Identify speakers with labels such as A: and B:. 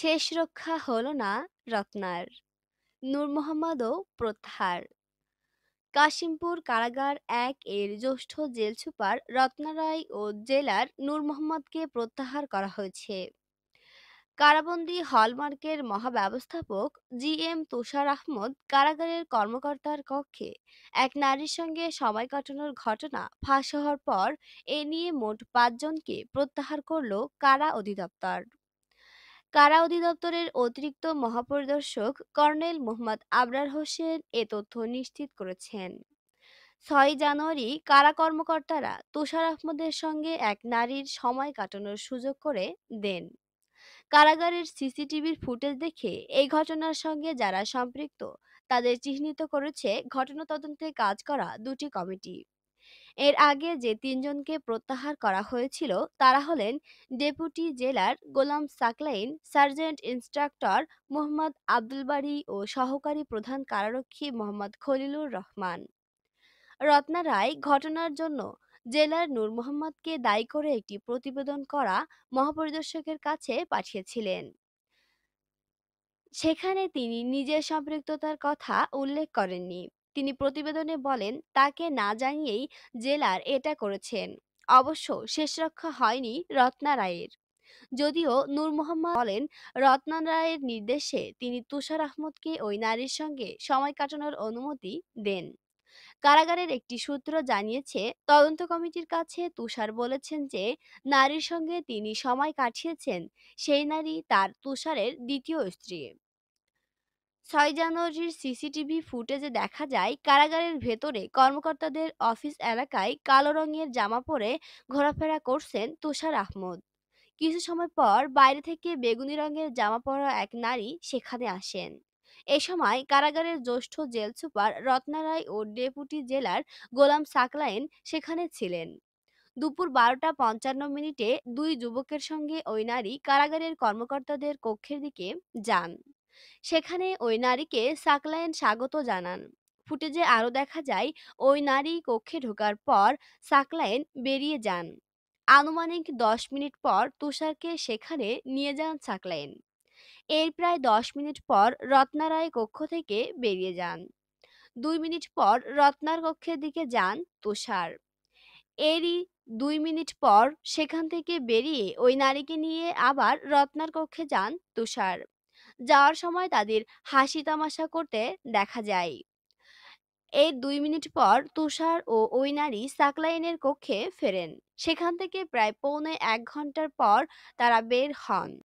A: শেষ রক্ষা হল না রত্নার নূর মোহাম্মদও প্রত্যাহার কাশিমপুর কারাগার এক এর জ্যেষ্ঠ জেল সুপার রত্না রায় ও জেলার নূর মোহাম্মদকে প্রত্যাহার করা হয়েছে কারাবন্দী হলমার্কের মহাব্যবস্থাপক জি এম তুষার আহমদ কারাগারের কর্মকর্তার কক্ষে এক নারীর সঙ্গে সময় কাটানোর ঘটনা ফাঁস হওয়ার পর এ নিয়ে মোট পাঁচজনকে প্রত্যাহার করল কারা অধিদপ্তর কারা অধিদপ্তরের অতিরিক্ত মহাপরিদর্শক কর্নেল মোহাম্মদ আবরার হোসেন এ তথ্য নিশ্চিত করেছেন ছয় জানুয়ারি কারা কর্মকর্তারা তুষার আহমদের সঙ্গে এক নারীর সময় কাটানোর সুযোগ করে দেন কারাগারের সিসিটিভির ফুটেজ দেখে এই ঘটনার সঙ্গে যারা সম্পৃক্ত তাদের চিহ্নিত করেছে ঘটনা তদন্তে কাজ করা দুটি কমিটি এর আগে যে তিনজনকে প্রত্যাহার করা হয়েছিল তারা হলেন deputy jailer Golam Saklain sergeant instructor Mohammad Abdul Bari ও সহকারী প্রধান কারারক্ষী মোহাম্মদ খলিলুর রহমান রত্না রায় ঘটনার জন্য জেলার নূর মোহাম্মদকে দায়ী করে একটি প্রতিবেদন করা মহাপরিদর্শকের কাছে পাঠিয়েছিলেন সেখানে তিনি নিজের সম্পৃক্ততার কথা উল্লেখ করেননি তিনি প্রতিবেদনে বলেন তাকে না জানিয়েই জেলার এটা করেছেন অবশ্য শেষরক্ষা হয়নি রত্না রায়ের যদিও নূর মোহাম্মদ বলেন রত্না রায়ের নির্দেশে তিনি তুষার আহমদকে ওই নারীর সঙ্গে সময় কাটানোর অনুমতি দেন কারাগারের একটি সূত্র জানিয়েছে তদন্ত কমিটির কাছে তুষার বলেছেন যে নারীর সঙ্গে তিনি সময় কাটিয়েছেন সেই নারী তার তুষারের দ্বিতীয় স্ত্রী ছয় জানুয়ারির সিসিটিভি ফুটেজে দেখা যায় কারাগারের ভেতরে কর্মকর্তাদের অফিস এলাকায় কালো রঙের জামা পরে ঘোরাফেরা করছেন তুষার আহমদ কিছু সময় পর বাইরে থেকে বেগুনি রঙের জামা পরা এক নারী সেখানে আসেন এ সময় কারাগারের জ্যেষ্ঠ জেল সুপার রত্নারায় ও ডেপুটি জেলার গোলাম সাকলাইন সেখানে ছিলেন দুপুর বারোটা পঞ্চান্ন মিনিটে দুই যুবকের সঙ্গে ওই নারী কারাগারের কর্মকর্তাদের কক্ষের দিকে যান সেখানে ওই নারীকে সাকলায়েন স্বাগত জানান ফুটেজে আরও দেখা যায় ওই নারী কক্ষে ঢোকার পর সাকলায়েন বেরিয়ে যান আনুমানিক দশ মিনিট পর তুষারকে সেখানে নিয়ে যান সাকলায়েন এর প্রায় দশ মিনিট পর রত্নারায় কক্ষ থেকে বেরিয়ে যান দুই মিনিট পর রত্নার কক্ষের দিকে যান তুষার এরই দুই মিনিট পর সেখান থেকে বেরিয়ে ওই নারীকে নিয়ে আবার রত্নার কক্ষে যান তুষার যাওয়ার সময় তাদের হাসি তামাশা করতে দেখা যায় এই দুই মিনিট পর তুষার ও ওই নারী সাকলাইনের কক্ষে ফেরেন সেখান থেকে প্রায় পৌনে এক ঘন্টার পর তারা বের হন